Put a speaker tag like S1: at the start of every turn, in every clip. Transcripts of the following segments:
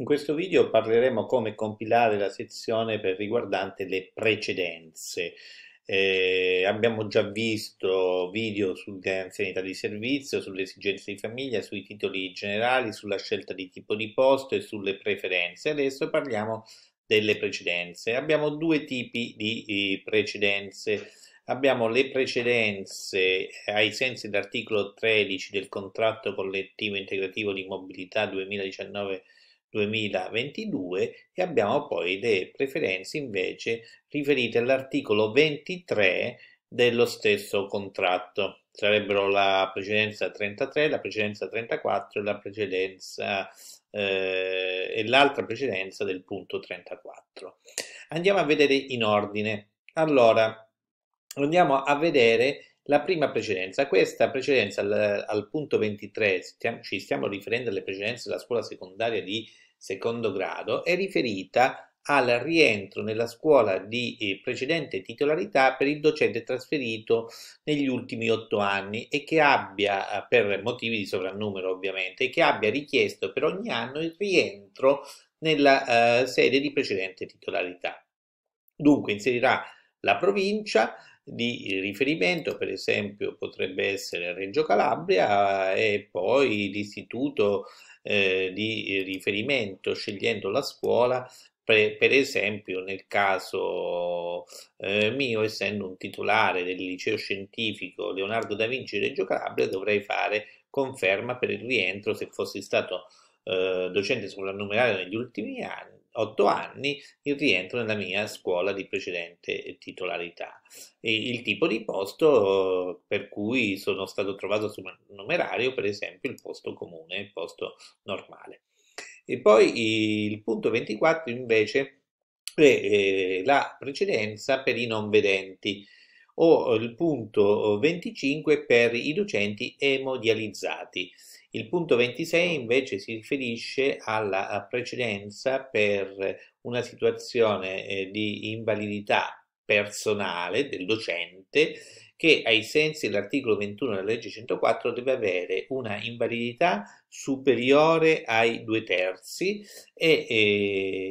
S1: In questo video parleremo come compilare la sezione per riguardante le precedenze. Eh, abbiamo già visto video sull'anzianità di servizio, sulle esigenze di famiglia, sui titoli generali, sulla scelta di tipo di posto e sulle preferenze. Adesso parliamo delle precedenze. Abbiamo due tipi di, di precedenze. Abbiamo le precedenze eh, ai sensi dell'articolo 13 del contratto collettivo integrativo di mobilità 2019 2022 e abbiamo poi le preferenze invece riferite all'articolo 23 dello stesso contratto. Sarebbero la precedenza 33, la precedenza 34 e la precedenza eh, e l'altra precedenza del punto 34. Andiamo a vedere in ordine. Allora, andiamo a vedere la prima precedenza, questa precedenza al, al punto 23, stiamo, ci stiamo riferendo alle precedenze della scuola secondaria di secondo grado, è riferita al rientro nella scuola di eh, precedente titolarità per il docente trasferito negli ultimi otto anni e che abbia, eh, per motivi di sovrannumero ovviamente, e che abbia richiesto per ogni anno il rientro nella eh, sede di precedente titolarità. Dunque inserirà la provincia di riferimento, per esempio potrebbe essere Reggio Calabria e poi l'istituto eh, di riferimento scegliendo la scuola per, esempio nel caso eh, mio, essendo un titolare del liceo scientifico Leonardo da Vinci Reggio Calabria, dovrei fare conferma per il rientro se fossi stato eh, docente soprannumerare negli ultimi anni otto anni il rientro nella mia scuola di precedente titolarità. E il tipo di posto per cui sono stato trovato sul numerario, per esempio, il posto comune, il posto normale. E poi il punto 24 invece è la precedenza per i non vedenti o il punto 25 per i docenti emodializzati. Il punto 26 invece si riferisce alla eh, precedenza per una situazione eh, di invalidità personale del docente che ai sensi dell'articolo 21 della legge 104 deve avere una invalidità superiore ai due terzi e, e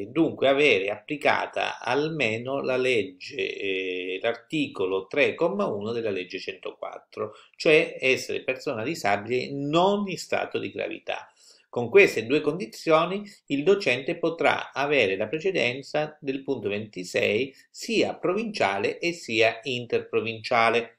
S1: eh, dunque avere applicata almeno la legge, eh, l'articolo 3,1 della legge 104, cioè essere persona disabile non in stato di gravità. Con queste due condizioni il docente potrà avere la precedenza del punto 26 sia provinciale e sia interprovinciale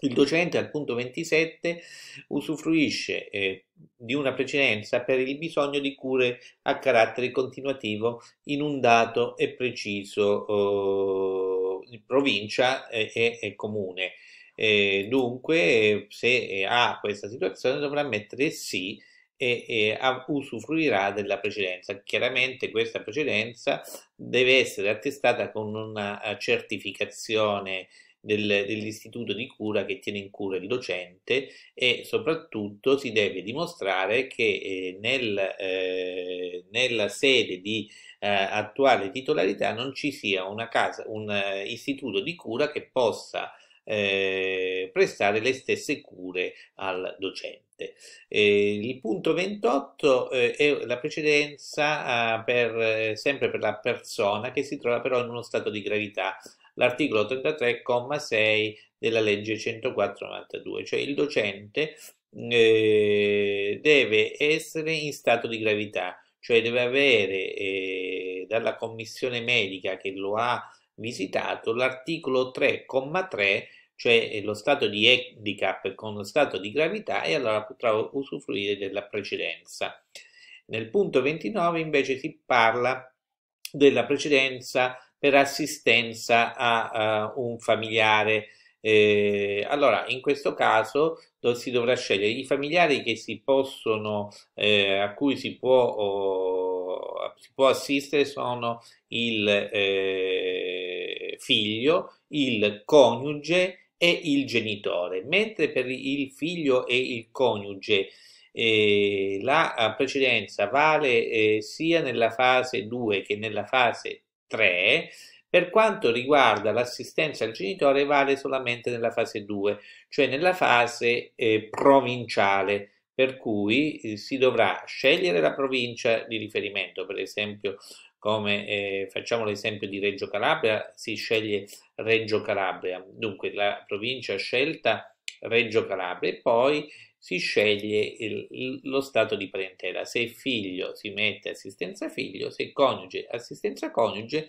S1: il docente al punto 27 usufruisce eh, di una precedenza per il bisogno di cure a carattere continuativo in un dato e preciso eh, provincia eh, e, e comune. Eh, dunque, se eh, ha questa situazione, dovrà mettere sì e, e a, usufruirà della precedenza. Chiaramente questa precedenza deve essere attestata con una eh, certificazione del, dell'istituto di cura che tiene in cura il docente e soprattutto si deve dimostrare che eh, nel, eh, nella sede di eh, attuale titolarità non ci sia una casa, un eh, istituto di cura che possa eh, prestare le stesse cure al docente il punto 28 eh, è la precedenza ah, per, eh, sempre per la persona che si trova però in uno stato di gravità, l'articolo 33,6 della legge 104,92, cioè il docente mm, eh, deve essere in stato di gravità, cioè deve avere dalla commissione medica che lo ha visitato l'articolo 3,3 cioè eh, lo stato di handicap con lo stato di gravità e allora potrà usufruire della precedenza. Nel punto 29 invece si parla della precedenza per assistenza a, a un familiare. Eh, allora, in questo caso si dovrà scegliere i familiari che si possono, eh, a cui si può, oh, si può assistere sono il eh, figlio, il coniuge è il genitore, mentre per il figlio e il coniuge eh, la eh, precedenza vale eh, sia nella fase 2 che nella fase 3. Per quanto riguarda l'assistenza al genitore vale solamente nella fase 2, cioè nella fase eh, provinciale, per cui eh, si dovrà scegliere la provincia di riferimento, per esempio come eh, facciamo l'esempio di Reggio Calabria, si sceglie Reggio Calabria, dunque la provincia scelta Reggio Calabria e poi si sceglie il, lo stato di parentela. Se figlio si mette assistenza figlio, se coniuge assistenza coniuge,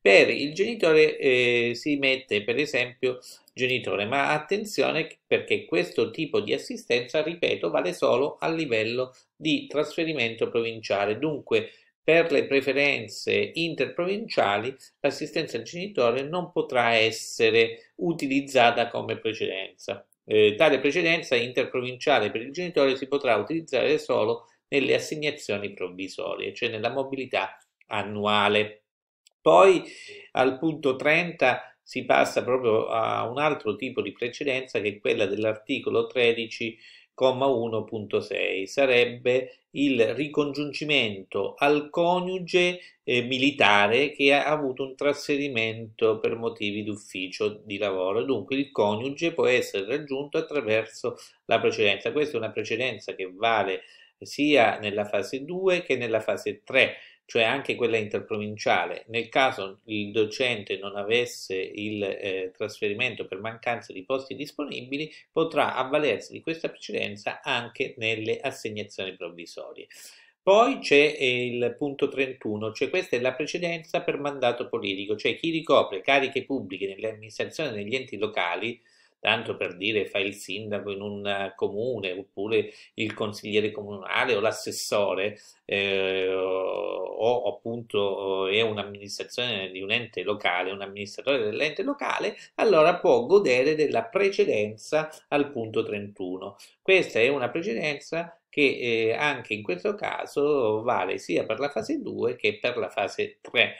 S1: per il genitore eh, si mette per esempio genitore, ma attenzione perché questo tipo di assistenza, ripeto, vale solo a livello di trasferimento provinciale. Dunque, per le preferenze interprovinciali l'assistenza al genitore non potrà essere utilizzata come precedenza. Eh, tale precedenza interprovinciale per il genitore si potrà utilizzare solo nelle assegnazioni provvisorie, cioè nella mobilità annuale. Poi al punto 30 si passa proprio a un altro tipo di precedenza che è quella dell'articolo 13 comma 1.6 sarebbe il ricongiungimento al coniuge eh, militare che ha avuto un trasferimento per motivi d'ufficio di lavoro. Dunque il coniuge può essere raggiunto attraverso la precedenza. Questa è una precedenza che vale sia nella fase 2 che nella fase 3, cioè anche quella interprovinciale. Nel caso il docente non avesse il eh, trasferimento per mancanza di posti disponibili, potrà avvalersi di questa precedenza anche nelle assegnazioni provvisorie. Poi c'è eh, il punto 31, cioè questa è la precedenza per mandato politico, cioè chi ricopre cariche pubbliche nelle amministrazioni e negli enti locali tanto per dire fa il sindaco in un eh, comune oppure il consigliere comunale o l'assessore eh, o, appunto è un'amministrazione di un ente locale, un amministratore dell'ente locale, allora può godere della precedenza al punto 31. Questa è una precedenza che eh, anche in questo caso vale sia per la fase 2 che per la fase 3.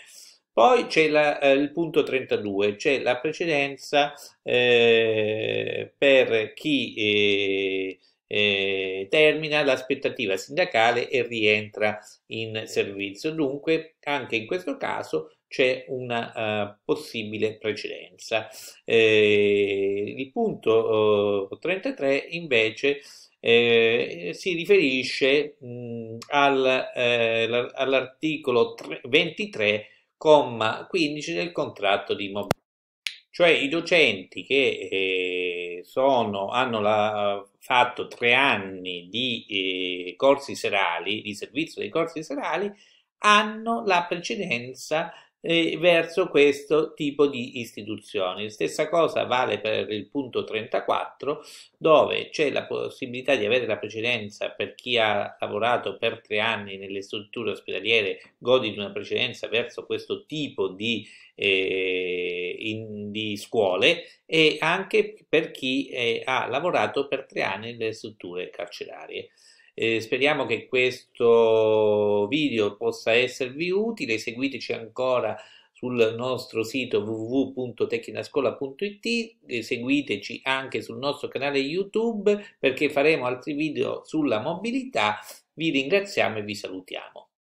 S1: Poi c'è la, eh, il punto 32, c'è la precedenza eh, per chi eh, eh, termina l'aspettativa sindacale e rientra in servizio. Dunque, anche in questo caso c'è una uh, possibile precedenza. Eh, il punto uh, 33 invece eh, si riferisce mh, al, eh, all'articolo 3, 23 comma 15 del contratto di mobilità. Cioè i docenti che eh, sono, hanno la, fatto tre anni di eh, corsi serali, di servizio dei corsi serali, hanno la precedenza verso questo tipo di istituzioni. Stessa cosa vale per il punto 34 dove c'è la possibilità di avere la precedenza per chi ha lavorato per tre anni nelle strutture ospedaliere, godi di una precedenza verso questo tipo di, eh, in, di scuole e anche per chi eh, ha lavorato per tre anni nelle strutture carcerarie. Eh, speriamo che questo video possa esservi utile, seguiteci ancora sul nostro sito www.tecnascola.it, seguiteci anche sul nostro canale YouTube perché faremo altri video sulla mobilità. Vi ringraziamo e vi salutiamo.